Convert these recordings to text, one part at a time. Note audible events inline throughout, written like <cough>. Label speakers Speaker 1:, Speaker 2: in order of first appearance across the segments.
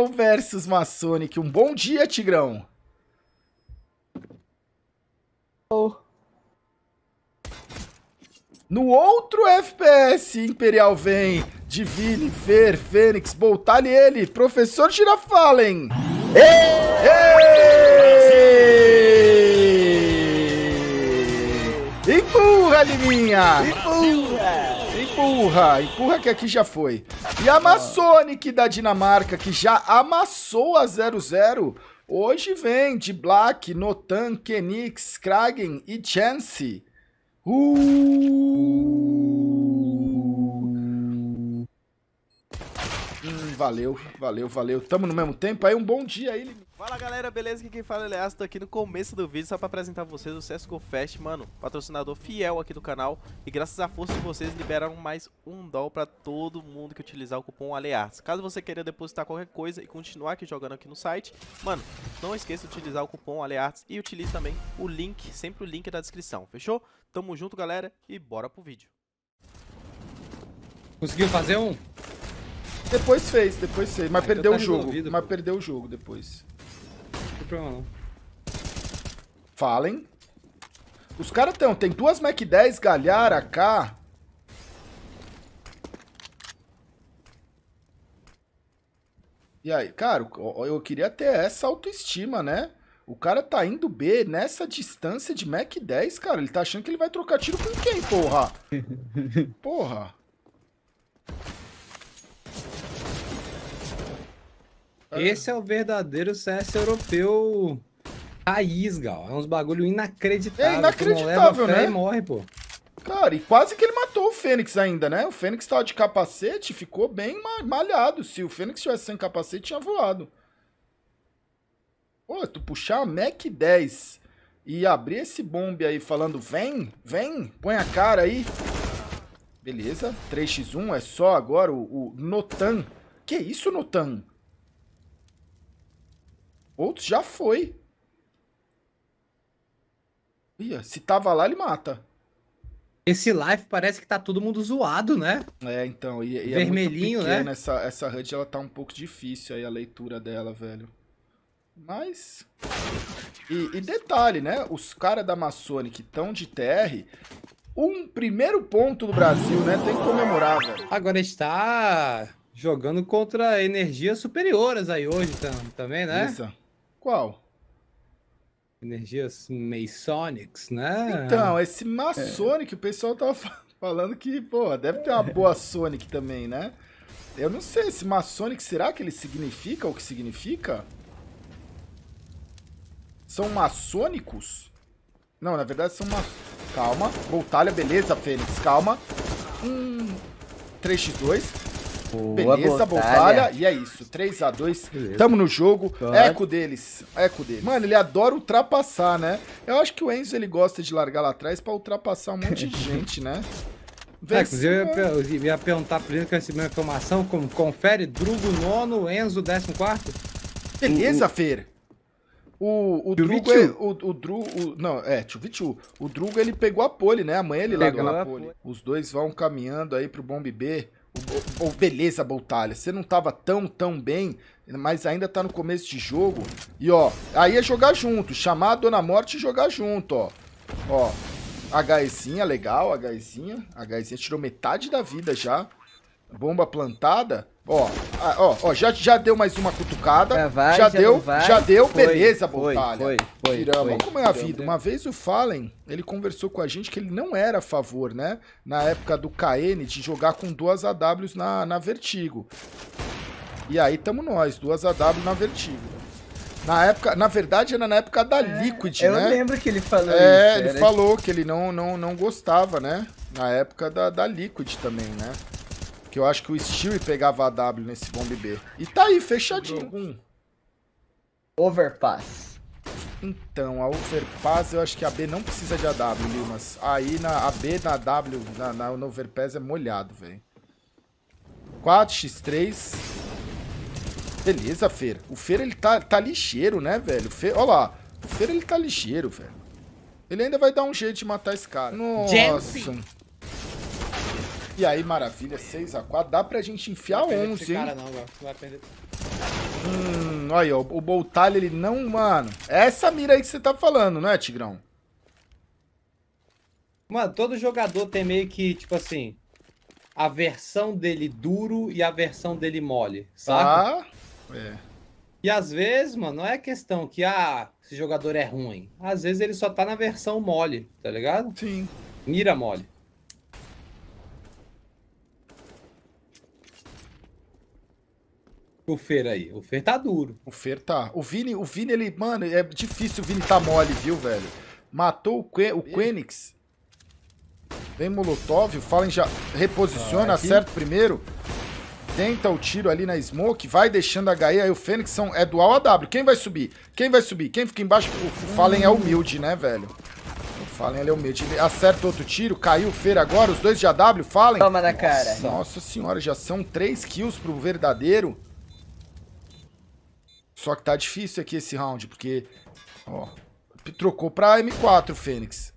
Speaker 1: Animal versus Maçonic. Um bom dia, Tigrão. Oh. No outro FPS, Imperial vem. Divine, Ver, Fênix, Boltalhe ele. Professor Girafalen. Ei! Ei! Empurra, Liminha! Empurra! Empurra, empurra que aqui já foi. E a Masonic da Dinamarca, que já amassou a 0-0. hoje vem de Black, Notan, Kenix, Kragen e Chance. Uh... Hum, valeu, valeu, valeu. Tamo no mesmo tempo aí, um bom dia aí. Fala galera, beleza? Aqui quem fala é Leas, tô aqui no começo do vídeo só pra apresentar vocês o CSGO Fest, mano, patrocinador fiel aqui do canal e graças à força de vocês liberaram mais um dólar pra todo mundo que utilizar o cupom Aleartes. Caso você queira depositar qualquer coisa e continuar aqui jogando aqui no site, mano, não esqueça de utilizar o cupom Aleartes e utilize também o link, sempre o link da descrição, fechou? Tamo junto galera e bora pro vídeo. Conseguiu fazer um? Depois fez, depois fez, mas ah, então perdeu tá o jogo, mas perdeu o jogo depois problema não. Os caras estão. Tem duas Mac 10, Galhar, AK. E aí, cara, eu queria ter essa autoestima, né? O cara tá indo B nessa distância de Mac 10, cara. Ele tá achando que ele vai trocar tiro com quem, porra? <laughs> Porra. É. Esse é o verdadeiro CS europeu raiz, Gal. É uns bagulho inacreditável. É inacreditável, né? morre, pô. Cara, e quase que ele matou o Fênix ainda, né? O Fênix tava tá de capacete, ficou bem malhado. Se o Fênix tivesse sem capacete, tinha voado. Pô, tu puxar a Mac 10 e abrir esse bombe aí falando vem, vem, põe a cara aí. Beleza, 3x1, é só agora o, o Notan. Que isso, Notan? Outros já foi. Ia, se tava lá, ele mata. Esse live parece que tá todo mundo zoado, né? É, então. E, e é Vermelhinho, é pequeno, né? Essa, essa HUD ela tá um pouco difícil aí a leitura dela, velho. Mas. E, e detalhe, né? Os caras da Maçonic tão de TR. Um primeiro ponto do Brasil, né? Tem que comemorar, velho. Agora está jogando contra energias superiores aí hoje também, né? Isso. Qual? Energias Masonics, né? Então, esse Masonic, é. o pessoal tava <laughs> falando que, pô, deve ter uma boa Sonic também, né? Eu não sei, esse Masonic, será que ele significa o que significa? São maçônicos? Não, na verdade são maçônicos. Calma. Voltalha, beleza, Fênix, calma. Hum. 3x2. Boa, tipo, Beleza, Botalha. E é isso. 3x2. Beleza. Tamo no jogo. Claro. Tá. Eco deles. Eco deles. Mano, ele adora ultrapassar, né? Eu acho que o Enzo ele gosta de largar lá atrás pra ultrapassar um monte de <laughs> gente, né?
Speaker 2: É, eu
Speaker 1: ia, eu ia perguntar pra ele que eu recebi uma informação. Como, confere Drugo nono, Enzo 14. Beleza, o, Fer. O, o Drugo, é, o, o Drugo, o, não, é, Chuvichu, o Drugo ele pegou a pole, né? Amanhã ele pegou larga na pole. pole. Os dois vão caminhando aí pro Bomb B. Ou, beleza, Boltalha, você não tava tão, tão bem, mas ainda tá no começo de jogo. E, ó, aí é jogar junto. Chamar a Dona Morte e jogar junto, ó. Ó, HSinha, legal, a HSinha tirou metade da vida já. Bomba plantada. Ó, ó, ó, já, já deu mais uma cutucada. Já, vai, já, já deu, vai. já deu, foi, beleza, foi, Botalha. Foi, foi, Tiramos. Foi, Como é a vida? Uma vez o Fallen, ele conversou com a gente que ele não era a favor, né? Na época do KN, de jogar com duas AWs na, na Vertigo. E aí tamo nós, duas AW na Vertigo. Na época, na verdade, era na época da é, Liquid, eu né? Eu lembro que ele falou é, isso. É, ele falou que ele não, não, não gostava, né? Na época da, da Liquid também, né? Que eu acho que o e pegava a W nesse bomb B. E tá aí, fechadinho. Overpass. Então, a Overpass eu acho que a B não precisa de AW, Limas. Aí na, a B na W, na, na, no Overpass é molhado, velho. 4x3. Beleza, Fer. O Fer, ele tá, tá lixeiro, né, velho? olha lá. O Fer, ele tá ligeiro, velho. Ele ainda vai dar um jeito de matar esse cara. Nossa. Jensen. E aí, maravilha, 6x4. Dá pra gente enfiar 11, hein? Cara não, velho. Vai perder. Hum, olha aí, ó. O Boltalho, ele não... Mano, é essa mira aí que você tá falando, não é, Tigrão? Mano, todo jogador tem meio que, tipo assim, a versão dele duro e a versão dele mole, sabe? Ah, é. E às vezes, mano, não é questão que, ah, esse jogador é ruim. Às vezes ele só tá na versão mole, tá ligado? Sim. Mira mole. O Fer aí. O Fer tá duro. O Fer tá. O Vini, o Vini, ele, mano, é difícil o Vini tá mole, viu, velho? Matou o, que, o Quenix. Vem Molotov, o Fallen já reposiciona, ah, acerta primeiro. Tenta o tiro ali na Smoke, vai deixando a HE, aí o Fênix são, é dual AW. Quem vai subir? Quem vai subir? Quem fica embaixo? O, o hum. Fallen é humilde, né, velho? O Fallen é humilde. Ele acerta outro tiro, caiu o Fer agora, os dois de AW, Fallen. Toma na cara. Nossa senhora, já são três kills pro verdadeiro. Só que tá difícil aqui esse round, porque... Ó, trocou pra M4 Fênix.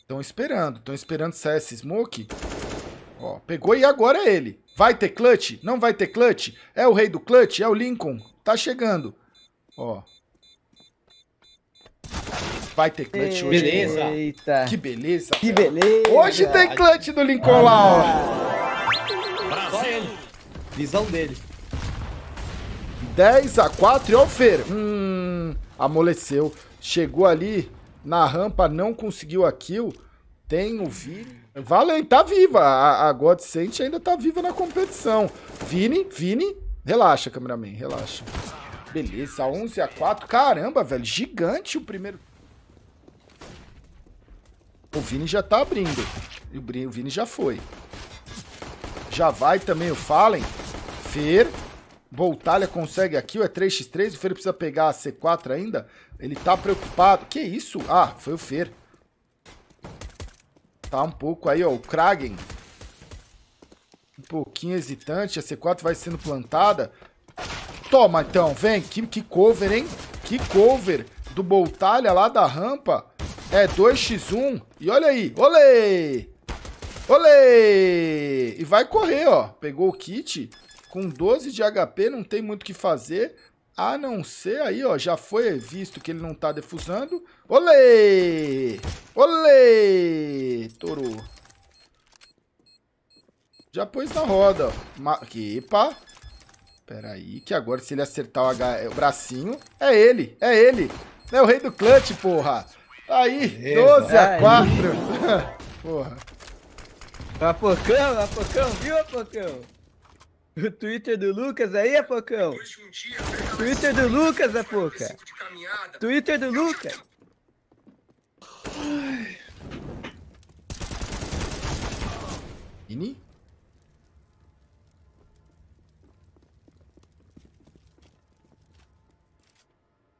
Speaker 1: Estão esperando, estão esperando CS smoke. Ó, pegou e agora é ele. Vai ter clutch? Não vai ter clutch? É o rei do clutch? É o Lincoln? Tá chegando. Ó. Vai ter clutch Eita. hoje. Beleza. Eita. Que beleza. Que beleza. Hoje tem clutch do Lincoln ah, lá, ó. Visão dele. 10 a 4 e olha o Fer. Hum, amoleceu. Chegou ali na rampa, não conseguiu a kill. Tem o Vini. Valen tá viva. A, a God Saint ainda tá viva na competição. Vini, Vini. Relaxa, cameraman, relaxa. Beleza, 11 a 4. Caramba, velho, gigante o primeiro. O Vini já tá abrindo. O Vini já foi. Já vai também o Fallen. Fer, Voltalha consegue aqui, o é 3x3, o Fer precisa pegar a C4 ainda. Ele tá preocupado. Que isso? Ah, foi o Fer. Tá um pouco aí, ó, o Kragen. Um pouquinho hesitante, a C4 vai sendo plantada. Toma então, vem, que, que cover, hein? Que cover do Boltalha lá da rampa. É 2x1. E olha aí, olê! Olê! E vai correr, ó. Pegou o kit. Com 12 de HP não tem muito o que fazer, a não ser aí, ó, já foi visto que ele não tá defusando. Olê! Olê! Toro. Já pôs na roda, ó. Epa! Pera aí, que agora se ele acertar o, H é, o bracinho, é ele, é ele. É o rei do clutch, porra. Aí, Beleza. 12 a 4. <laughs> porra. Apocão, Apocão, viu, Apocão? <laughs> O Twitter do Lucas aí, é Pocão? Twitter do Lucas, é Poca? Twitter do Lucas? Ini?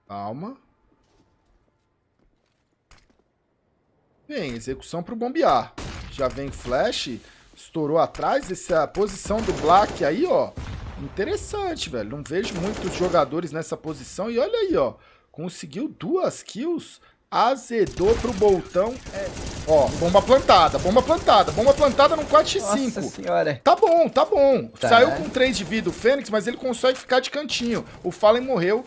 Speaker 1: Calma. Bem, execução pro bombear. Já vem flash estourou atrás, essa posição do Black aí, ó. Interessante, velho. Não vejo muitos jogadores nessa posição. E olha aí, ó. Conseguiu duas kills. Azedou pro Boltão. É... Ó, bomba plantada, bomba plantada, bomba plantada no 4 x 5 Nossa senhora. Tá bom, tá bom. Tá. Saiu né? com 3 de vida o Fênix, mas ele consegue ficar de cantinho. O Fallen morreu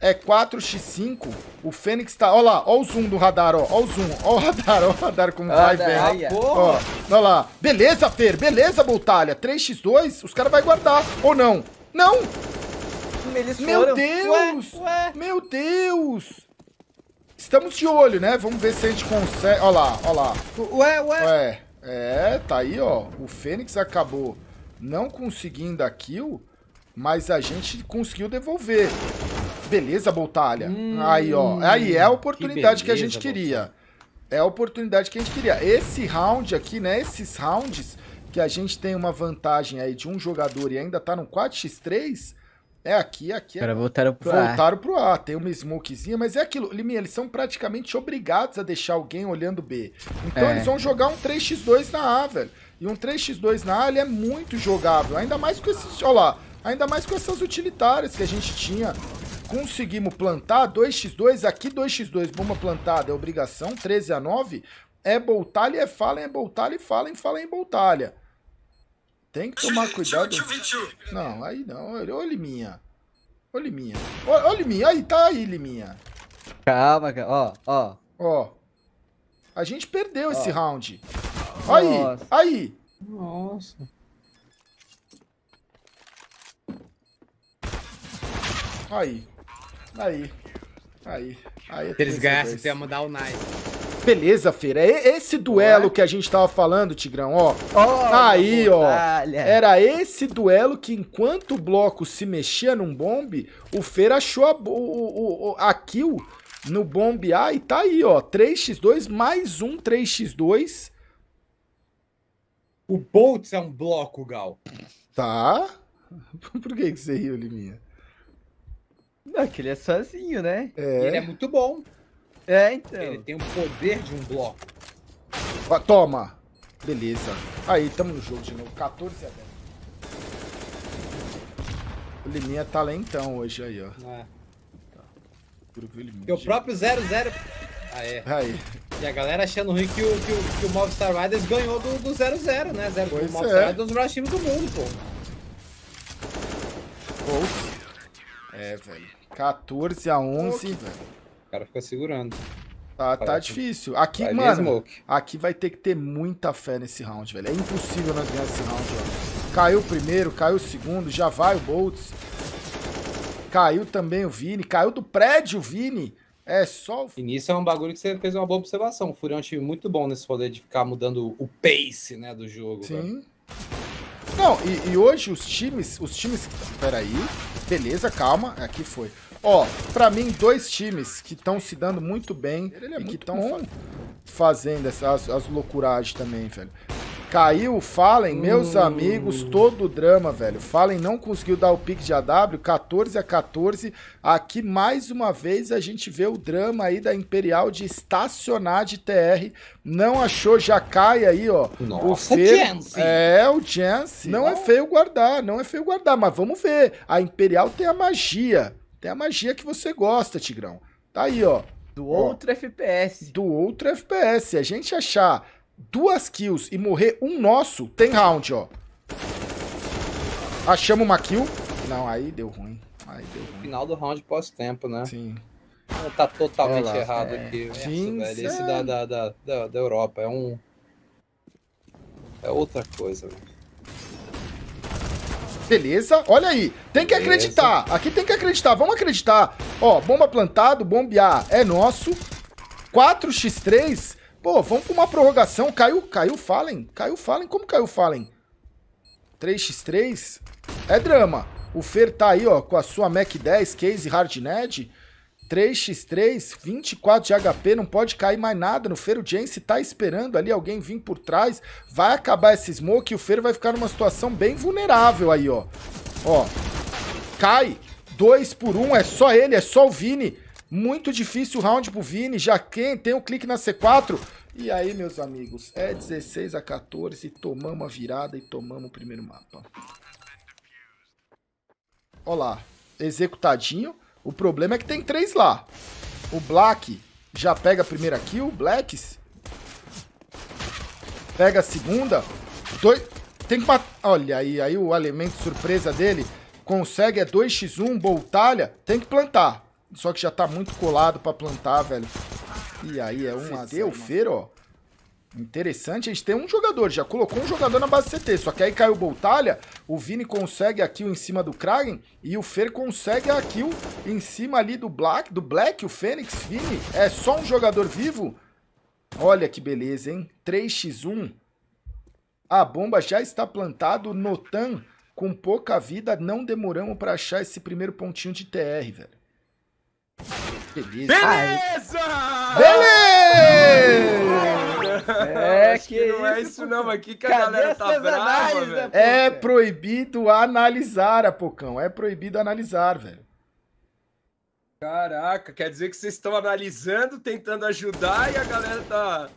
Speaker 1: é 4x5, o Fênix tá... Olha lá, olha o zoom do radar, ó. o zoom, olha o radar, olha <laughs> o radar como vai, velho. Ó, ó lá. Beleza, Fer, beleza, Boltalha. 3x2, os caras vão guardar. Ou não? Não! Meu Deus! Ué, ué. Meu Deus! Estamos de olho, né? Vamos ver se a gente consegue... Olha lá, lá. Ué, ué. Ué, é, tá aí, ó. O Fênix acabou não conseguindo a kill, mas a gente conseguiu devolver. Beleza, Boltalha. Hum, aí, ó. Aí é a oportunidade que, beleza, que a gente queria. Boltalha. É a oportunidade que a gente queria. Esse round aqui, né? Esses rounds que a gente tem uma vantagem aí de um jogador e ainda tá no 4x3, é aqui, aqui. Agora é... voltaram pro voltaram A. Voltaram pro A. Tem uma smokezinha, mas é aquilo. Liminha, eles são praticamente obrigados a deixar alguém olhando B. Então é. eles vão jogar um 3x2 na A, velho. E um 3x2 na A, ele é muito jogável. Ainda mais com esses... Olha lá. Ainda mais com essas utilitárias que a gente tinha conseguimos plantar 2x2, aqui 2x2, bomba plantada, é obrigação, 13 a 9. É Boltalha, é Fallen, é Boltalha, Fallen, Fallen, Boltalha. Tem que tomar cuidado. Não, aí não. olha Ô, Liminha. Ô, Liminha. Ô, Liminha. Aí, tá aí, Liminha. Calma, cara. Ó, ó. Ó. A gente perdeu ó. esse round. Nossa. Aí, aí. Nossa. Aí. Aí. Aí. Aí. É Eles ganhassem, ia mandar o Nice. Beleza, Feira. É esse duelo Ué? que a gente tava falando, Tigrão, ó. Oh, aí, ó. Era esse duelo que enquanto o bloco se mexia num bomb, o Feira achou a, o, o, a kill no bomb A e tá aí, ó. 3x2 mais um 3x2. O Boltz é um bloco, Gal. Tá. <laughs> Por que, que você riu, Liminha? Não, é que ele é sozinho, né? É. ele é muito bom. É, então. Ele tem o poder de um bloco. Ah, toma! Beleza. Aí, tamo no jogo de novo. 14 a 10. O Liminha tá lentão hoje aí, ó. É. Tá. Meu próprio 0-0. Ah, é. Aí. E a galera achando ruim que o, que o, que o Movistar Riders ganhou do 0-0, né? 0 do Movistar é. Riders, um dos melhores times do mundo, pô. Ou. É, velho. 14 a 11. Smoke, o cara fica segurando. Tá, tá difícil. Aqui, vai mano, aqui vai ter que ter muita fé nesse round, velho. É impossível nós ganhar esse round, velho. Caiu o primeiro, caiu o segundo, já vai o Boltz. Caiu também o Vini, caiu do prédio o Vini. É só o... Início é um bagulho que você fez uma boa observação. O Furion é um time muito bom nesse poder de ficar mudando o pace, né, do jogo. Sim. Velho. Não, e, e, hoje os times, os times... Peraí, beleza, calma, aqui foi. Ó, para mim, dois times que estão se dando muito bem ele, é e que estão fa fazendo essas, as loucuragens também, velho. Caiu o Fallen, meus hum. amigos, todo o drama, velho. Fallen não conseguiu dar o pique de AW, 14 a 14. Aqui, mais uma vez, a gente vê o drama aí da Imperial de estacionar de TR. Não achou, já cai aí, ó. Nossa, o Fer... Chance. É, o Chance. Não, não é feio guardar, não é feio guardar, mas vamos ver. A Imperial tem a magia tem a magia que você gosta, Tigrão. Tá aí, ó. Do outro ó, FPS. Do outro FPS. Se a gente achar duas kills e morrer um nosso, tem round, ó. Achamos uma kill. Não, aí deu ruim. Aí deu ruim. Final do round pós-tempo, né? Sim. tá totalmente errado é. aqui. Nossa, né? Sim, velho. Esse da, da, da, da, Europa é um. É outra coisa, velho. Beleza? Olha aí. Tem que Beleza. acreditar. Aqui tem que acreditar. Vamos acreditar. Ó, bomba plantado, bombear é nosso. 4x3. Pô, vamos pra uma prorrogação. Caiu, caiu Fallen. Caiu Fallen. Como caiu Fallen? 3x3. É drama. O Fer tá aí, ó, com a sua Mac 10, case hard Ned. 3x3, 24 de HP, não pode cair mais nada no Fer. O Jance tá esperando ali alguém vir por trás. Vai acabar esse smoke e o Fer vai ficar numa situação bem vulnerável aí, ó. Ó, cai. 2 por 1, um, é só ele, é só o Vini. Muito difícil o round pro Vini. Já quem tem o um clique na C4. E aí, meus amigos, é 16 a 14. Tomamos a virada e tomamos o primeiro mapa. Ó lá, executadinho. O problema é que tem três lá. O Black já pega a primeira kill, Blacks. Pega a segunda. Dois... Tem que matar... Olha, aí, aí o elemento surpresa dele consegue, é 2x1, boltalha. Tem que plantar. Só que já tá muito colado pra plantar, velho. E aí é 1 um a Feiro, ó. Interessante, a gente tem um jogador, já colocou um jogador na base CT, só que aí caiu o Boltalha, o Vini consegue a kill em cima do Kragen e o Fer consegue a kill em cima ali do Black, do Black, o Fênix, Vini, é só um jogador vivo? Olha que beleza, hein? 3x1, a bomba já está plantada, o Notan com pouca vida, não demoramos para achar esse primeiro pontinho de TR, velho. Beleza! Beleza!
Speaker 2: beleza! É, que, que
Speaker 1: não é isso não, aqui que a galera tá brava, velho. Né, é proibido analisar, Apocão. É proibido analisar, velho. Caraca, quer dizer que vocês estão analisando, tentando ajudar e a galera tá...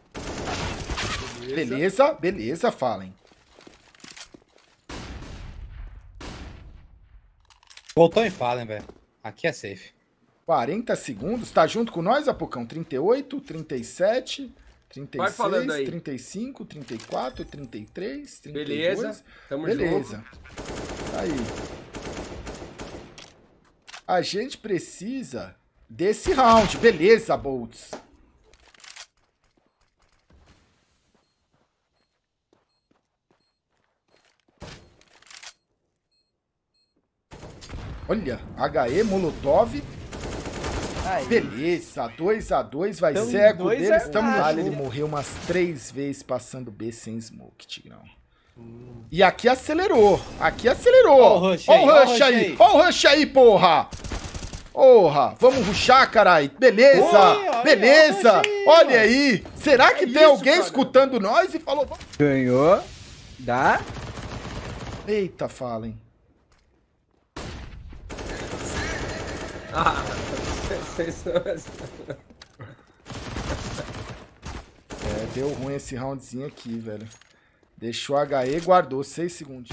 Speaker 1: Beleza, beleza, beleza Fallen. Voltou em Fallen, velho. Aqui é safe. 40 segundos, tá junto com nós, Apocão? 38, 37... 36, Vai falando aí. 35, 34, 33, 32. Beleza, tamo Beleza. junto. Aí. A gente precisa desse round. Beleza, Bolts. Olha, HE, Molotov Aí. Beleza, 2 a 2 vai então, cego dois deles. É... Tamo Ele morreu umas três vezes passando B sem smoke, Tigrão. Hum. E aqui acelerou. Aqui acelerou. Olha o rush, aí. Olha o rush aí, porra. Porra, vamos ruxar, carai. Beleza, Oi, olha, beleza. Olha aí, olha aí. Será que é tem isso, alguém cara. escutando nós e falou... Ganhou. Dá. Eita, Fallen. Ah. <laughs> É, deu ruim esse roundzinho aqui, velho. Deixou HE, guardou 6 segundos.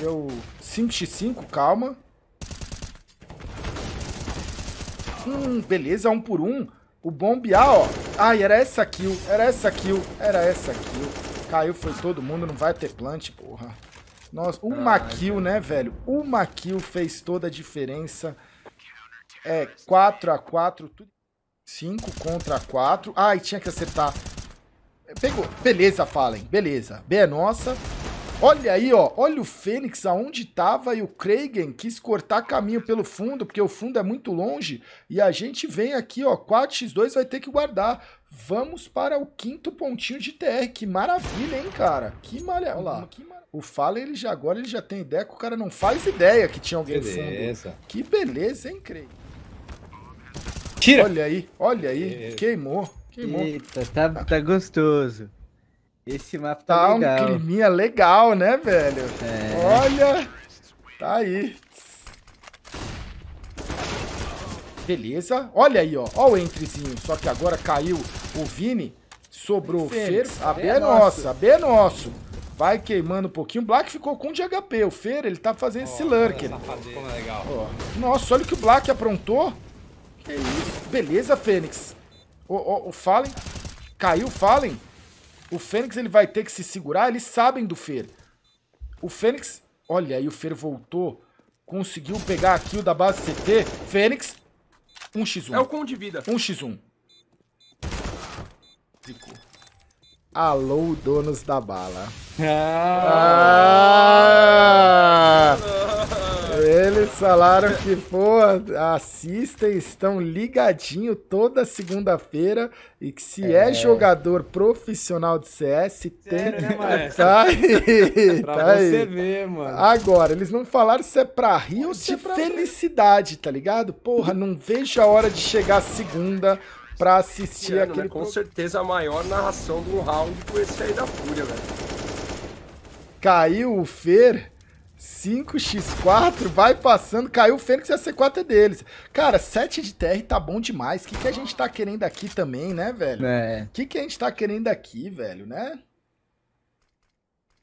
Speaker 1: Deu 5x5, calma. Hum, beleza, um por um. O bombear, ah, ó. Ai, era essa kill, era essa kill, era essa kill. Caiu, foi todo mundo, não vai ter plant, porra. Nossa, uma Ai, ah, kill, né, velho? Uma kill fez toda a diferença. É, 4 a 4 5 contra 4. Ai, ah, tinha que acertar. É, pegou. Beleza, Fallen. Beleza. B é nossa. Olha aí, ó. Olha o Fênix aonde tava e o Kragen quis cortar caminho pelo fundo, porque o fundo é muito longe. E a gente vem aqui, ó. 4x2 vai ter que guardar. Vamos para o quinto pontinho de TR. Que maravilha, hein, cara? Que malha. Olha lá. Que O Fallen, ele já agora ele já tem ideia que o cara não faz ideia que tinha alguém beleza. fundo. Que beleza, hein, Kragen? Tira! Olha aí, olha aí, é. queimou, queimou. Eita, tá, tá gostoso. Esse mapa tá, tá legal. Tá um climinha legal, né, velho? É. Olha, tá aí. Beleza, olha aí, ó, ó o entrezinho, só que agora caiu o Vini, sobrou o Fer, a B é, é nossa, a B é nosso. Vai queimando um pouquinho. Black ficou com um de HP. O Fer, ele tá fazendo oh, esse lurker. Nossa, como é legal. Oh. Nossa, olha o que o Black aprontou. Que isso. Beleza, Fênix. O, o, o Fallen. Caiu o Fallen. O Fênix ele vai ter que se segurar. Eles sabem do Fer. O Fênix... Olha aí, o Fer voltou. Conseguiu pegar a kill da base CT. Fênix. 1x1. É o com de vida. 1x1. Alô, donos da bala. Ah! ah! Eles falaram que, pô, assistem, estão ligadinho toda segunda-feira e que se é, é jogador profissional de CS, Sério, tem. Né, <laughs> tá aí. <laughs> pra tá você aí. ver, mano. Agora, eles não falaram se é pra rir ou é se é pra felicidade, tá ligado? Porra, não vejo a hora de chegar segunda pra assistir ano, aquele. Né? Com certeza a maior narração do round com esse aí da Fúria, velho. Caiu o Fer 5x4, vai passando, caiu o Fênix e a C4 é deles. Cara, 7 de TR tá bom demais. O que, que a gente tá querendo aqui também, né, velho? O é. que, que a gente tá querendo aqui, velho, né?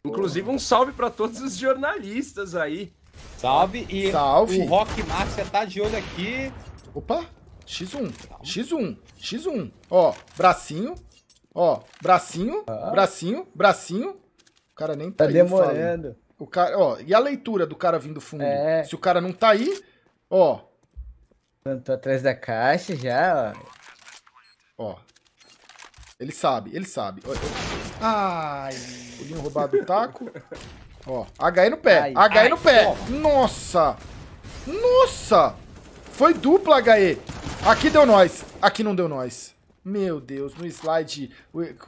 Speaker 1: Inclusive, um salve pra todos os jornalistas aí. Salve, e salve. o Rock Márcia tá de olho aqui. Opa, X1, X1, X1. Ó, bracinho, ó, bracinho, ah. bracinho, bracinho. O cara nem tá, tá demorando. Falando. O cara, ó, e a leitura do cara vindo fundo? É. Se o cara não tá aí, ó. Tô atrás da caixa já, ó. Ó. Ele sabe, ele sabe. Ai, podia roubar do taco. <laughs> Ó, HE no pé, ai, HE ai, no pé. Nossa! Nossa! Foi dupla HE. Aqui deu nós, aqui não deu nós. Meu Deus, no slide...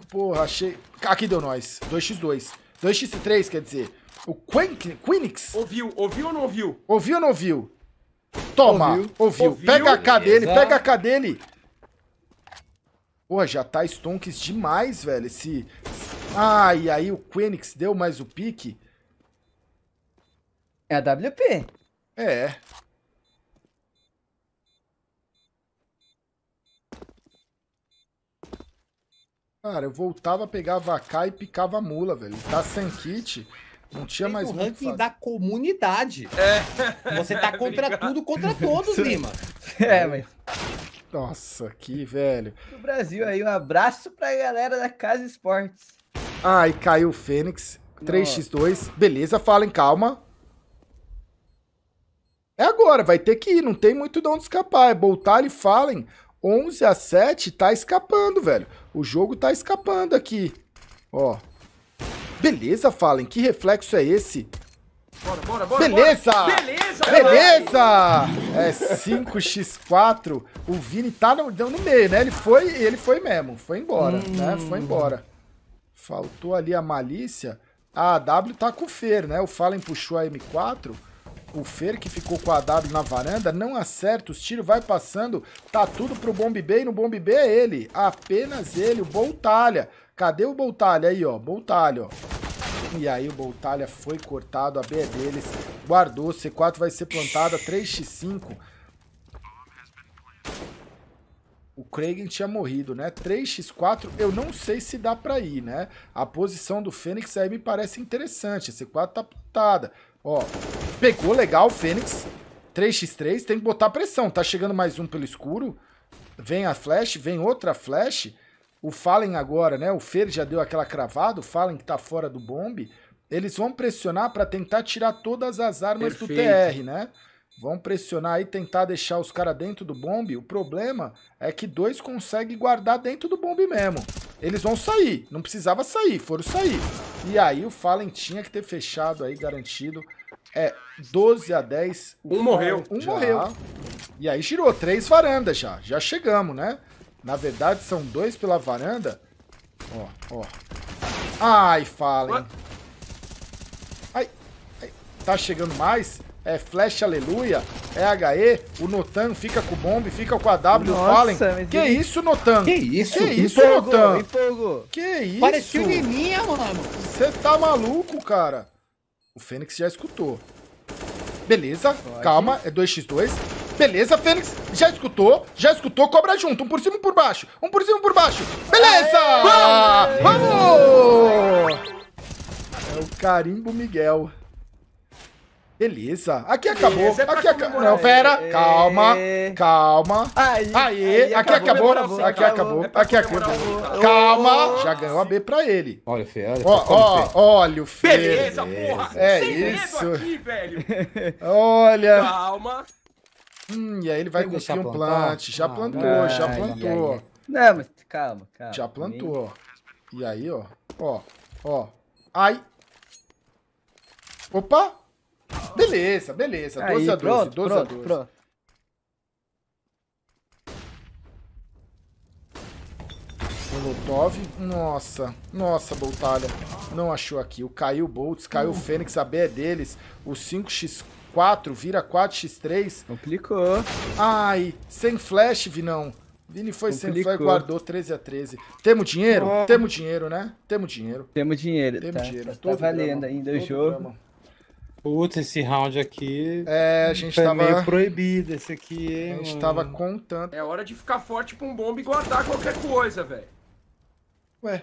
Speaker 1: Porra, achei... Aqui deu nós, 2x2. 2x3, quer dizer. O Quentin, Quinix? Ouviu, ouviu ou não ouviu? Ouviu ou não ouviu? Toma, ouviu. ouviu. ouviu pega a K dele, pega a K dele. Porra, já tá stonks demais, velho. Esse... Ah, e aí o Quenix deu mais o pique. É a WP. É. Cara, eu voltava, pegava a AK e picava a mula, velho. Tá sem kit. Não tinha mais o ranking da comunidade. É. Você tá contra tudo, contra todos, <laughs> Lima. É, é, mas... Nossa, que velho. Do Brasil aí, um abraço pra galera da Casa Esportes. Ai, caiu o Fênix. 3x2. Nossa. Beleza, falem, calma. É agora, vai ter que ir, não tem muito de onde escapar. É voltar e Fallen, 11 a 7 tá escapando, velho. O jogo tá escapando aqui. Ó, Beleza, Fallen, que reflexo é esse? Bora, bora, bora! Beleza! Bora. Beleza! Beleza! É 5x4. O Vini tá no, deu no meio, né? Ele foi, ele foi mesmo. Foi embora, hum. né? Foi embora. Faltou ali a malícia. A W tá com o Fer, né? O Fallen puxou a M4. O Fer, que ficou com a W na varanda, não acerta. Os tiros vai passando. Tá tudo pro Bomb B e no Bomb B é ele. Apenas ele, o Boltalha. Cadê o Boltalha aí, ó? Boltalha, ó. E aí o Boltalha foi cortado, a B é deles. Guardou, C4 vai ser plantada, 3x5. O Kragen tinha morrido, né? 3x4, eu não sei se dá pra ir, né? A posição do Fênix aí me parece interessante. A C4 tá plantada. Ó, pegou legal o Fênix. 3x3, tem que botar pressão. Tá chegando mais um pelo escuro. Vem a flash, vem outra flash. O Fallen agora, né? O Fer já deu aquela cravada, o Fallen que tá fora do bombe. Eles vão pressionar para tentar tirar todas as armas Perfeito. do TR, né? Vão pressionar e tentar deixar os caras dentro do bombe. O problema é que dois conseguem guardar dentro do bombe mesmo. Eles vão sair. Não precisava sair, foram sair. E aí o Fallen tinha que ter fechado aí, garantido. É 12 a 10. Um morreu. Um já. morreu. E aí girou três varandas já. Já chegamos, né? Na verdade, são dois pela varanda. Ó, ó. Ai, Fallen. Ai, ai. Tá chegando mais. É flash, aleluia. É HE. O Notan fica com o bomb, fica com a W, Nossa, o Fallen. Que ele... isso, Notan? Que isso? Que isso, empolgou, Notan? Empolgou. Que isso? Parece um mim, mano. Você tá maluco, cara. O Fênix já escutou. Beleza, Pode. calma. É 2x2. Beleza, Fênix já escutou, já escutou, cobra junto. Um por cima, um por baixo. Um por cima, um por baixo. Beleza! Aê! Vamos! É o carimbo Miguel. Beleza. Aqui acabou. É aqui acabou. Não, pera. É. Calma. Calma. Aí. Aí. aqui acabou. acabou. É aqui acabou. É aqui acabou. Calma. Já ganhou a B pra ele. Olha Fê. Olha, ó, ó, olha o Fê. Beleza, porra. É Sem isso. Aqui, velho. <laughs> <laughs> olha. Calma. Hum, e aí ele vai Pegou, conseguir um plant. Já ah, plantou, ah, já plantou. Ai, ai, Não, mas calma, calma. Já plantou. E aí, ó. Ó, ó. Ai. Opa! Beleza, beleza. 12 aí, a 12, pronto, 12 pronto, a 12. Pronto. Molotov. Nossa, nossa, Boltalha. Não achou aqui. O Caiu Boltz, caiu o hum. Fênix, a B é deles. O 5x4 4, vira 4x3. Complicou. Ai, sem flash, Vinão. Vini foi Complicou. sem flash, guardou 13 x 13. Temos dinheiro? Oh. Temos dinheiro, né? Temos dinheiro. Temos dinheiro, Temos tá, dinheiro. Tá, tá valendo drama, ainda o jogo. Drama. Putz, esse round aqui. É, a gente foi tava. meio proibido esse aqui, hein? A gente mano. tava contando. É hora de ficar forte pra um bomba e guardar qualquer coisa, velho. Ué.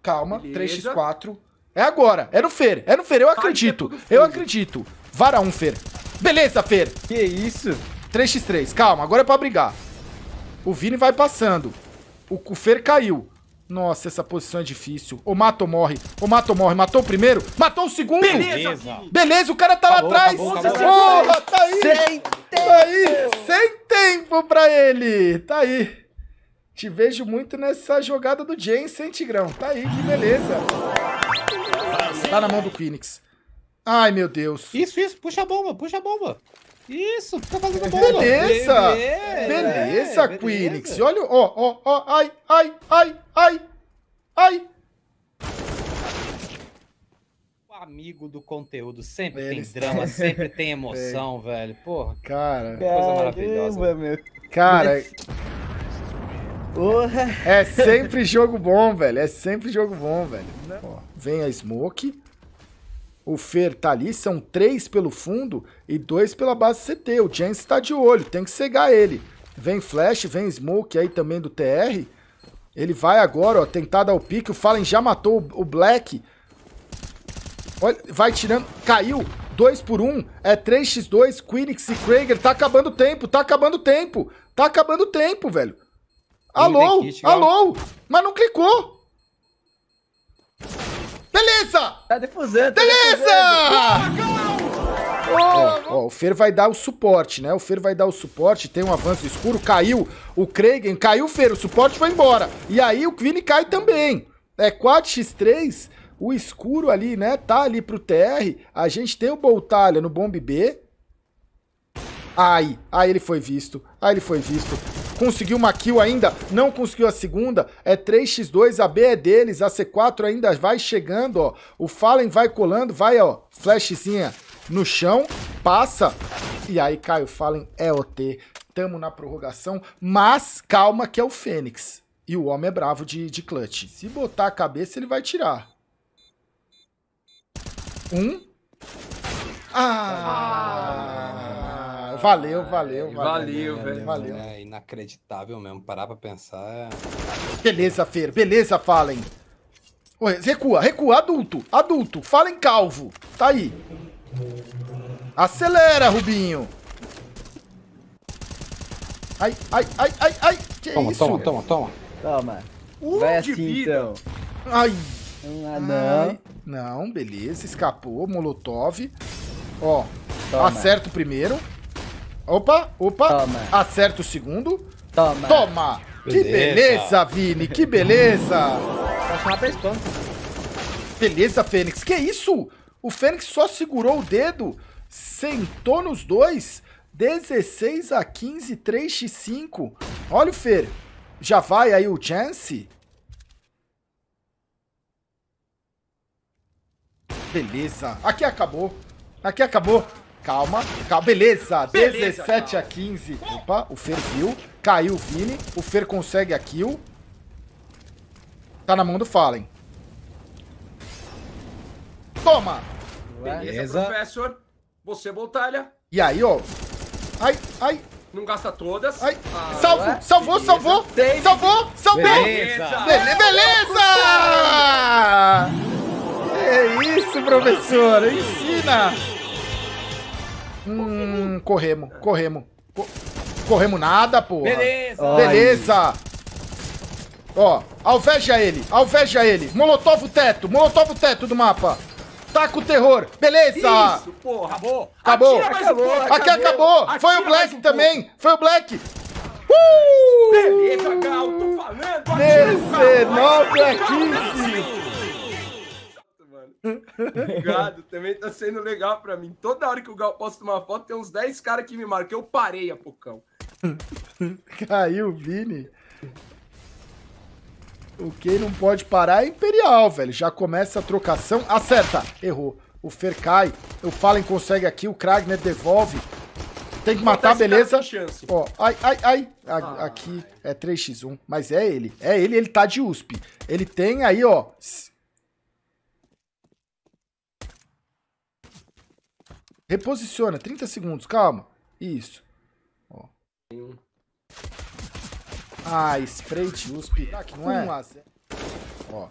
Speaker 1: Calma, Beleza. 3x4. É agora, é no Fer, é no Fer, eu é acredito, Ai, é eu acredito. Vara um, Fer. Beleza, Fer. Que isso? 3x3. Calma, agora é pra brigar. O Vini vai passando. O, o Fer caiu. Nossa, essa posição é difícil. O Mato morre. O Mato morre. Matou o primeiro. Matou o segundo. Beleza. Beleza, o cara tá acabou, lá atrás. Acabou, Porra, tá aí. Sem tempo. Tá aí, sem tempo pra ele. Tá aí. Te vejo muito nessa jogada do Jensen, Tigrão. Tá aí, que beleza. Tá na mão do Phoenix. Ai, meu Deus. Isso, isso. Puxa a bomba, puxa a bomba. Isso, fica fazendo bomba. Beleza. Beleza, Quinix beleza. Quilix. Olha, ó, ó, ó. Ai, ai, ai, ai, ai. O amigo do conteúdo sempre Eles... tem drama, sempre <laughs> tem emoção, é. velho. Porra. Cara. Coisa Caramba, maravilhosa. Meu. Cara. Porra. É sempre jogo bom, velho. É sempre jogo bom, velho. Ó, vem a Smoke. O Fer tá ali, são três pelo fundo e dois pela base CT. O Jens está de olho, tem que cegar ele. Vem Flash, vem Smoke aí também do TR. Ele vai agora, ó, tentar dar o pique. O Fallen já matou o Black. Olha, vai tirando. Caiu. 2 por 1. Um, é 3x2. Quinix e Krager. Tá acabando o tempo. Tá acabando o tempo. Tá acabando o tempo, velho. Alô? Alô? Mas não clicou. Beleza! Tá defusando. Tá Beleza! Ó, oh, oh, o Fer vai dar o suporte, né? O Fer vai dar o suporte, tem um avanço escuro, caiu o Kragen, caiu o Fer, o suporte foi embora. E aí o Vini cai também. É 4x3, o escuro ali, né? Tá ali pro TR. A gente tem o Boltalha no Bomb B. Aí, aí ele foi visto, aí ele foi visto conseguiu uma kill ainda, não conseguiu a segunda, é 3x2, a B é deles, a C4 ainda vai chegando, ó. O Fallen vai colando, vai, ó, flashzinha no chão, passa, e aí cai o Fallen, é OT. Tamo na prorrogação, mas calma que é o Fênix. E o homem é bravo de, de clutch. Se botar a cabeça, ele vai tirar. Um. Ah! ah valeu, valeu, valeu. Valeu, é, velho. É, é inacreditável mesmo. Parar pra pensar. É- beleza, Fer. Beleza, Fallen. Recua, recua, adulto, adulto, Fallen calvo. Tá aí. Acelera, Rubinho. Ai, ai, ai, ai, ai. Que toma, isso? Toma, toma, toma. Toma. Um uh, Vai assim, vida. então. Ai. Ah, não. Ai. Não, beleza. Escapou. Molotov. Ó, toma. acerta o primeiro. Opa, opa. Toma. Acerta o segundo. Toma. Toma. Beleza. Que beleza, Vini. Que beleza. Beleza, Fênix. Que isso? O Fênix só segurou o dedo, sentou nos dois. 16 a 15, 3x5. Olha o Fer. Já vai aí o Chance. Beleza. Aqui acabou. Aqui acabou. Calma, calma. Beleza, Beleza 17 calma. a 15. Opa, o Fer viu. Caiu o Vini. O Fer consegue a kill. Tá na mão do Fallen. Toma! Beleza, Beleza. professor. Você voltalha. E aí, ó. Ai, ai. Não gasta todas. Ai. Ah, salvo, ué? salvou, Beleza. salvou. David. Salvou, salvou. Beleza. Beleza. Beleza. É isso, professor. Ensina. Hum, corremos, corremos. Co corremos nada, pô. Beleza. Beleza. Ó, alveja ele, alveja ele. Molotov o teto, molotov o teto do mapa. Taca tá o terror. Beleza. Isso, porra. Acabou. Acabou. acabou. acabou. Aqui acabou. Atira Foi o Black também. Foi o Black. Uh! Beleza, Gal, tô falando. 19 é 15. Obrigado. <laughs> também tá sendo legal para mim. Toda hora que o Gal posta uma foto, tem uns 10 caras que me marcam. Eu parei, Apocão. <laughs> Caiu o Vini. O que não pode parar é Imperial, velho. Já começa a trocação. Acerta! Errou. O Fer cai. O Fallen consegue aqui. O Kragner devolve. Tem que matar, beleza. Ó, ai, ai, ai. A, ah, aqui ai. é 3x1. Mas é ele. É ele, ele tá de USP. Ele tem aí, ó, Reposiciona, 30 segundos, calma. Isso. Ó. Ah, spray te USP. Será que não é? Ó.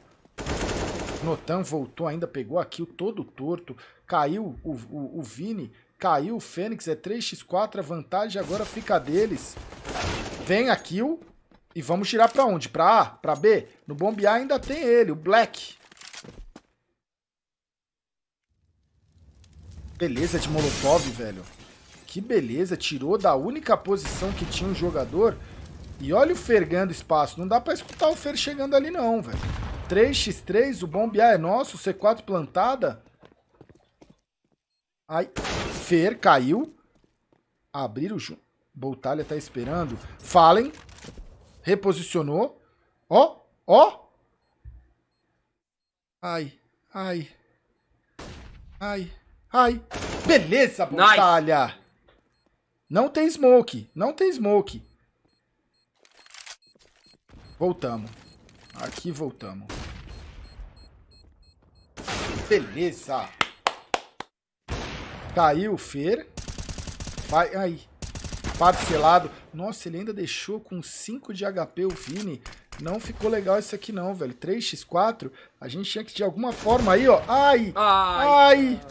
Speaker 1: Notan voltou ainda, pegou aqui o todo torto. Caiu o, o, o Vini, caiu o Fênix, é 3x4, a vantagem agora fica deles. Vem a kill e vamos tirar pra onde? Pra A? Pra B? No bombear ainda tem ele, o Black. Beleza de Molotov, velho. Que beleza, tirou da única posição que tinha um jogador. E olha o Fer ganhando espaço, não dá pra escutar o Fer chegando ali não, velho. 3x3, o bombe A é nosso, C4 plantada. Ai, Fer caiu. Abrir o... Boltalha tá esperando. Fallen. Reposicionou. Ó, ó. Ai, ai. Ai. Ai. Beleza, batalha. Nice. Não tem smoke. Não tem smoke. Voltamos. Aqui voltamos. Beleza. Caiu tá o Fer. Vai, aí. Parcelado. Nossa, ele ainda deixou com 5 de HP o Vini. Não ficou legal isso aqui não, velho. 3x4. A gente tinha que de alguma forma aí, ó. Ai! Ai! ai.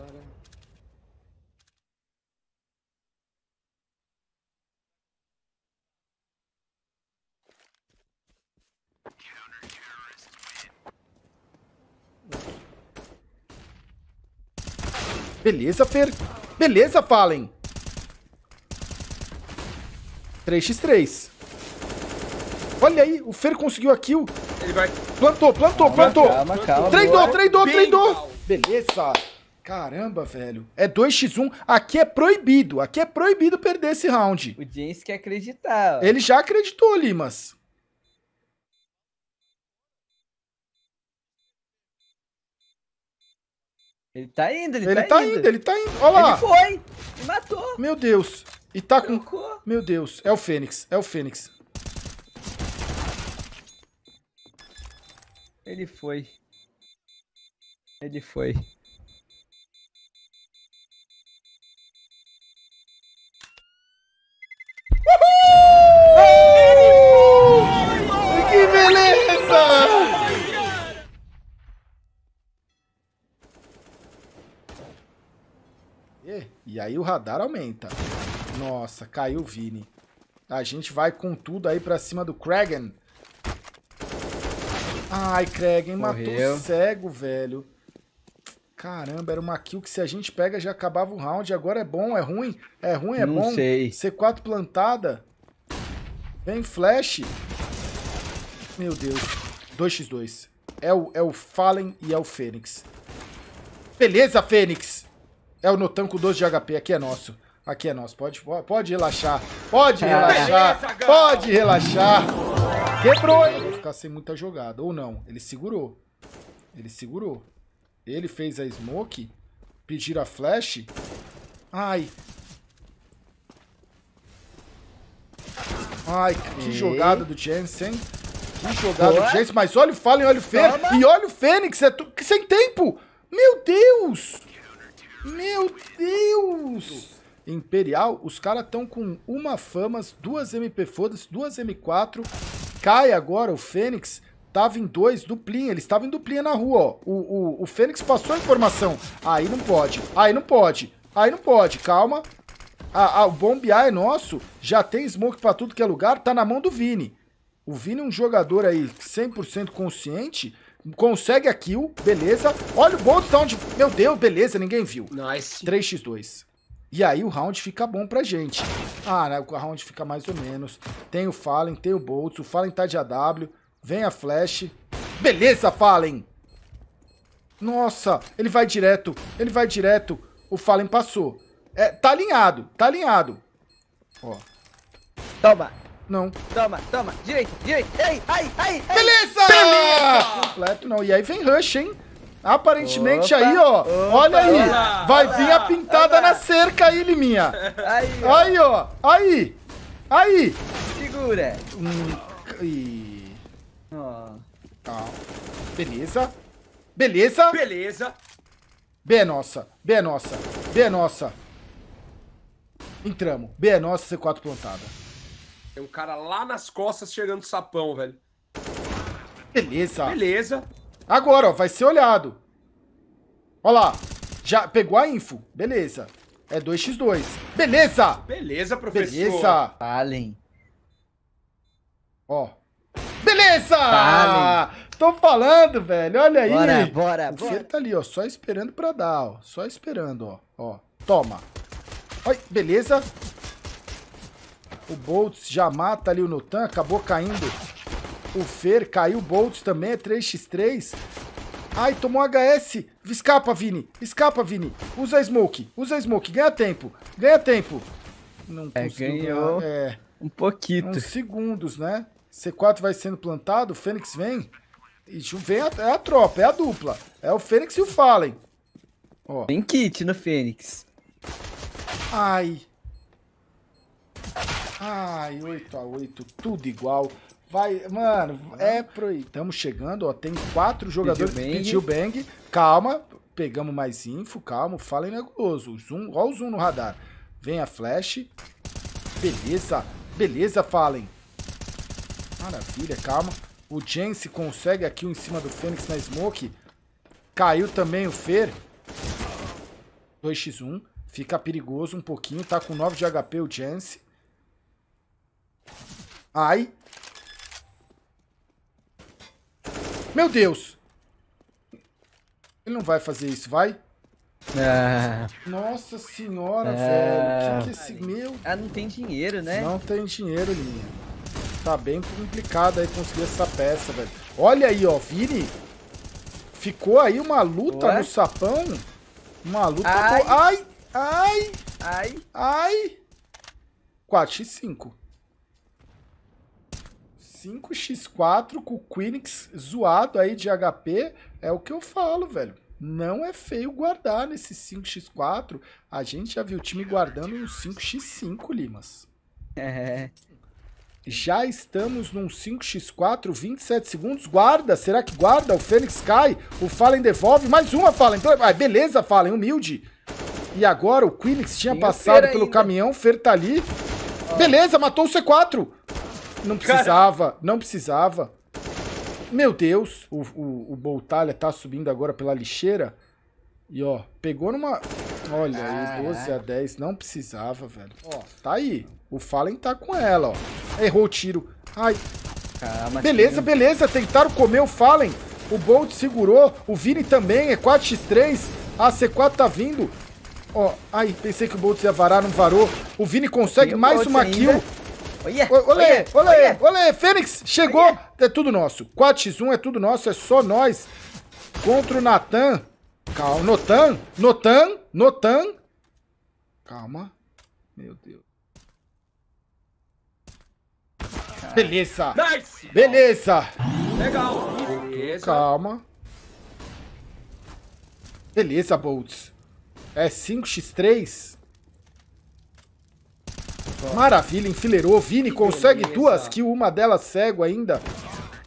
Speaker 1: Beleza, Fer... Beleza, Fallen. 3x3. Olha aí, o Fer conseguiu a kill. Ele vai... Plantou, plantou, calma, plantou. Calma, calma. Tradou, tradou, tradou. Beleza. Caramba, velho. É 2x1. Aqui é proibido. Aqui é proibido perder esse round. O James quer acreditar. Ó. Ele já acreditou Limas. Ele tá indo, ele, ele tá, tá indo. indo. Ele tá indo, olha lá. Ele foi, ele matou. Meu Deus. E tá com... Trocou. Meu Deus, é o Fênix, é o Fênix. Ele foi. Ele foi. E aí o radar aumenta. Nossa, caiu o Vini. A gente vai com tudo aí pra cima do Kragen. Ai, Kragen, Morreu. matou cego, velho. Caramba, era uma kill que se a gente pega já acabava o round. Agora é bom, é ruim, é ruim, é Não bom. sei. C4 plantada. Vem flash. Meu Deus. 2x2. É o, é o Fallen e é o Fênix. Beleza, Fênix. É o Notan com 12 de HP, aqui é nosso. Aqui é nosso, pode, pode relaxar. Pode é. relaxar, Beleza, pode relaxar. Quebrou, ele vai ficar sem muita jogada, ou não. Ele segurou, ele segurou. Ele fez a smoke, pedir a flash. Ai. Ai, que e... jogada do Jensen. Que jogada do Jensen. Mas olha o Fallen, olha o Fênix. E olha o Fênix, é tu... sem tempo. Meu Deus. Meu Deus! Imperial, os caras estão com uma Famas, duas MP foda-se, duas M4. Cai agora o Fênix. Tava em dois, duplinha. Eles estavam em duplinha na rua, ó. O, o, o Fênix passou a informação. Aí não pode. Aí não pode. Aí não pode. Calma. o bombear é nosso. Já tem smoke pra tudo que é lugar. Tá na mão do Vini. O Vini é um jogador aí 100% consciente Consegue a kill, beleza. Olha o Bolt tá onde... Meu Deus, beleza, ninguém viu. Nice. 3x2. E aí o round fica bom pra gente. Ah, né, o round fica mais ou menos. Tem o Fallen, tem o Boltz, o Fallen tá de AW. Vem a Flash. Beleza, Fallen! Nossa, ele vai direto, ele vai direto. O Fallen passou. É, tá alinhado, tá alinhado. Ó. Toma. Não. Toma, toma, Direito, direito. Ei, ai, ai, ai. Beleza! Beleza! Completo não. E aí vem rush, hein? Aparentemente opa, aí, ó. Opa, olha aí. Olá, vai olá, vir a pintada olá. na cerca aí, Liminha. Aí, ó. Aí, ó. Aí. Aí. Segura. Hum, e... oh. ah, beleza. Beleza. Beleza. B é nossa. B é nossa. B é nossa. Entramos. B é nossa, C4 plantada. Tem um cara lá nas costas chegando sapão, velho. Beleza. Beleza. Agora, ó, vai ser olhado. Ó lá. Já pegou a info. Beleza. É 2x2. Beleza! Beleza, professor. Beleza. Alien. Ó. Beleza! Alien. Tô falando, velho. Olha aí. Bora, bora, bora. tá ali, ó. Só esperando pra dar, ó. Só esperando, ó. Ó. Toma. Oi. beleza. O Boltz já mata ali o Nutan, acabou caindo. O Fer caiu, o Boltz também é 3x3. Ai, tomou HS. Escapa, Vini. Escapa, Vini. Usa Smoke. Usa Smoke. Ganha tempo. Ganha tempo. Não é, ganhou é, um pouquinho. segundos, né? C4 vai sendo plantado, o Fênix vem. E vem a, é a tropa, é a dupla. É o Fênix e o Fallen. Ó. Tem kit no Fênix. Ai, Ai, 8x8, tudo igual. Vai, mano, é pro. Estamos chegando, ó. Tem quatro jogadores. Pediu bang. Pediu bang. Calma, pegamos mais info, calma. Fala em é neguloso. Zoom, ó o zoom no radar. Vem a flash. Beleza, beleza, Fallen. Maravilha, calma. O Jense consegue aqui um em cima do Fênix na smoke. Caiu também o Fer. 2x1. Fica perigoso um pouquinho. Tá com 9 de HP o Jense. Ai. Meu Deus. Ele não vai fazer isso, vai? É. Nossa senhora, é. velho. Que que é esse meu... Ah, não tem dinheiro, né? Não tem dinheiro, Linha. Tá bem complicado aí conseguir essa peça, velho. Olha aí, ó. Vini. Ficou aí uma luta no sapão. Uma luta... Ai. Ai. Ai. Ai. Ai. 4 e 5. 5x4 com o Quinix zoado aí de HP, é o que eu falo, velho. Não é feio guardar nesse 5x4. A gente já viu o time guardando um 5x5, Limas. É. Já estamos num 5x4, 27 segundos. Guarda, será que guarda? O Fênix cai, o Fallen devolve. Mais uma Fallen. Então, ah, beleza, Fallen, humilde. E agora o Quinix tinha Tem passado pelo ainda. caminhão, Fer tá ali. Beleza, matou o C4. Não precisava, Cara... não precisava. Meu Deus, o, o, o Boltalha tá subindo agora pela lixeira. E ó, pegou numa... Olha aí, 12 a 10, não precisava, velho. Ó, tá aí. O Fallen tá com ela, ó. Errou o tiro. Ai. Calma, beleza, beleza. Tentaram comer o Fallen. O Bolt segurou. O Vini também. É 4x3. A C4 tá vindo. Ó, ai, pensei que o Bolt ia varar, não varou. O Vini consegue mais uma ainda. kill. Olê, olê, olê, olê, Fênix, chegou, olê. é tudo nosso. 4x1 é tudo nosso, é só nós. Contra o Natan. Calma, Notan, Notan, Notan. Calma. Meu Deus. Beleza. Nice. Beleza. Legal. Beleza. Calma. Beleza, Bolts. É 5x3. Maravilha, enfileirou. Vini consegue duas kills, uma delas cego ainda.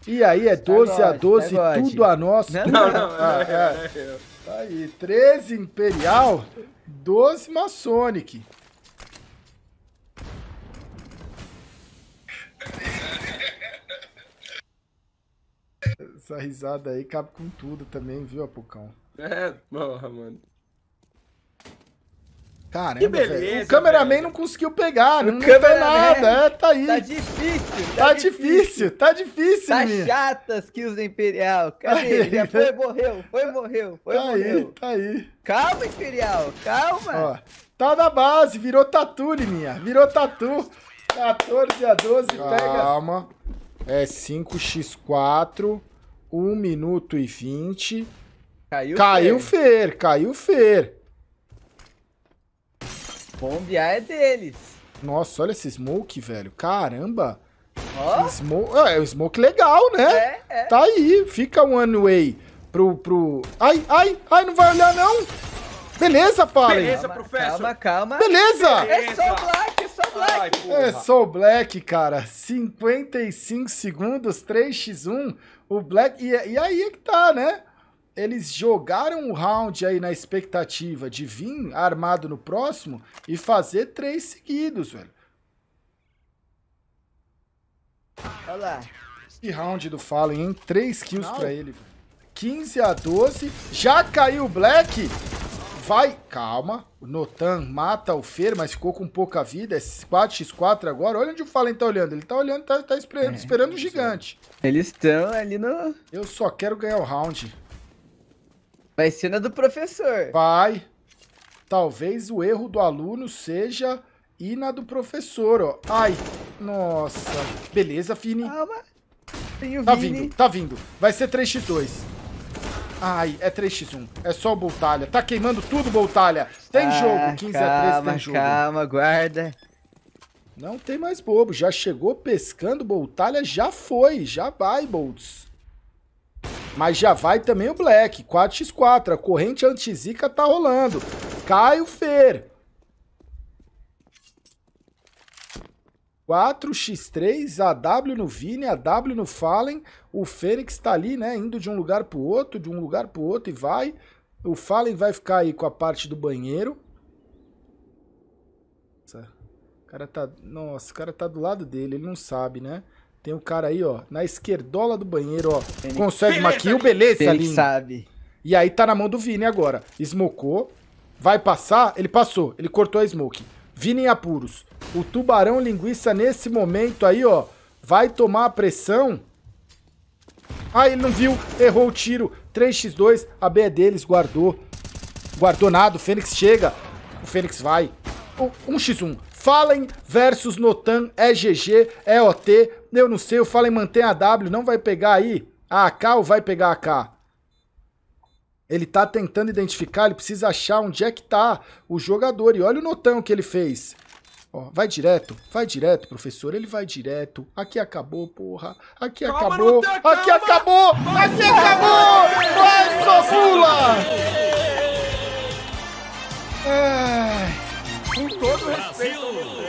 Speaker 1: E aí é 12 a 12, tudo a nós. Não, não, não. É, é. Tá aí, 13 Imperial, 12 Masonic. Essa risada aí cabe com tudo também, viu, Apocão? É, porra, mano. Caramba, que beleza. O cameraman velho. não conseguiu pegar, não câmera nada. É, tá aí. Tá difícil. Tá, tá difícil, difícil, tá difícil. Tá minha. chata as kills da Imperial. Cadê? ele? Já foi, morreu, foi, morreu, foi, tá morreu. Aí, tá aí. Calma, Imperial, calma. Ó, tá na base, virou tatu, minha. Virou tatu. 14 a 12, calma. pega. Calma. É 5x4, 1 minuto e 20. Caiu, caiu Fer. Fer, caiu Fer. Bombear é deles. Nossa, olha esse smoke, velho. Caramba. Oh. Smoke... É, é, um smoke legal, né? É, é. Tá aí. Fica one way pro, pro... Ai, ai, ai, não vai olhar, não. Beleza, pai. Beleza, calma, professor. Calma, calma. Beleza. Beleza. É só o Black, é só o Black. Ai, é só o Black, cara. 55 segundos, 3x1. O Black... E, e aí é que tá, né? eles jogaram o round aí na expectativa de vir armado no próximo e fazer três seguidos, velho. Olha lá. Que round do Fallen, hein? Três kills Não. pra ele, velho. 15 a 12. Já caiu o Black. Vai. Calma. O Notan mata o Fer, mas ficou com pouca vida. É 4x4 agora. Olha onde o Fallen tá olhando. Ele tá olhando, tá, tá esperando, é, esperando o gigante. Eles estão ali no... Eu só quero ganhar o round. Vai ser na do professor. Vai. Talvez o erro do aluno seja ir na do professor, ó. Ai, nossa. Beleza, Fini. Calma. Tem o tá Vini. vindo, tá vindo. Vai ser 3x2. Ai, é 3x1. É só o Boltalha. Tá queimando tudo, Boltalha.
Speaker 2: Tem ah, jogo. 15 x 3 tem jogo.
Speaker 1: Calma, guarda. Não tem mais bobo. Já chegou pescando, Boltalha já foi. Já vai, Boltz. Mas já vai também o Black, 4x4. A corrente antizica tá rolando. cai o Fer. 4x3, AW no Vini, AW no Fallen. O Fênix tá ali, né? Indo de um lugar pro outro, de um lugar pro outro e vai. O Fallen vai ficar aí com a parte do banheiro. Nossa, o cara tá, nossa, o cara tá do lado dele, ele não sabe, né? Tem um cara aí, ó, na esquerdola do banheiro, ó. Fênix. Consegue beleza. uma kill, beleza, Ele sabe. E aí tá na mão do Vini agora. Smokou. Vai passar? Ele passou. Ele cortou a smoke. Vini em apuros. O Tubarão Linguiça nesse momento aí, ó. Vai tomar a pressão. Ah, ele não viu. Errou o tiro. 3x2. A B é deles. Guardou. Guardou nada. O Fênix chega. O Fênix vai. 1x1. Fallen versus Notan é GG, é OT. Eu não sei, o Fallen mantém a W, não vai pegar aí a AK ou vai pegar a AK? Ele tá tentando identificar, ele precisa achar onde é que tá o jogador. E olha o Notan que ele fez. Ó, vai direto, vai direto, professor. Ele vai direto. Aqui acabou, porra. Aqui calma, acabou. aqui acabou. aqui acabou. Vai, Sofula! É... Com todo respeito.